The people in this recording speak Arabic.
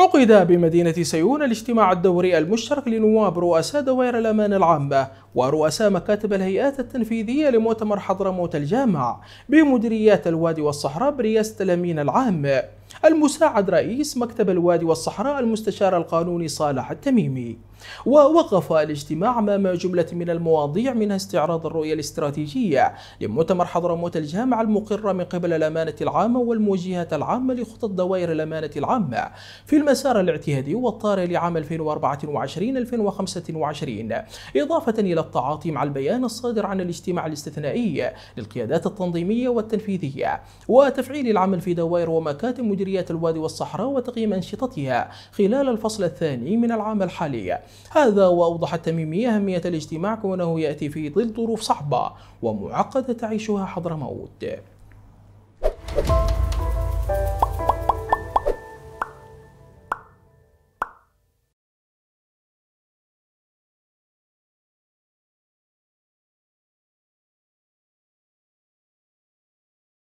عقد بمدينة سيون الاجتماع الدوري المشترك لنواب رؤساء دوائر الأمان العامة ورؤساء مكاتب الهيئات التنفيذية لمؤتمر حضرموت الجامع بمديريات الوادي والصحراء برئاسة الأمين العام المساعد رئيس مكتب الوادي والصحراء المستشار القانوني صالح التميمي ووقف الاجتماع أمام جملة من المواضيع منها استعراض الرؤية الاستراتيجية لمؤتمر حضرموت الجامع المقرة من قبل الأمانة العامة والموجهات العامة لخطط دوائر الأمانة العامة في المسار الاعتيادي والطارئ لعام 2024-2025 إضافة إلى التعاطي مع البيان الصادر عن الاجتماع الاستثنائي للقيادات التنظيمية والتنفيذية وتفعيل العمل في دوائر ومكاتب مديريات الوادي والصحراء وتقييم أنشطتها خلال الفصل الثاني من العام الحالي هذا وأوضح التميمي أهمية الاجتماع كونه يأتي في ظل ظروف صعبة ومعقدة تعيشها حضرموت Thank you.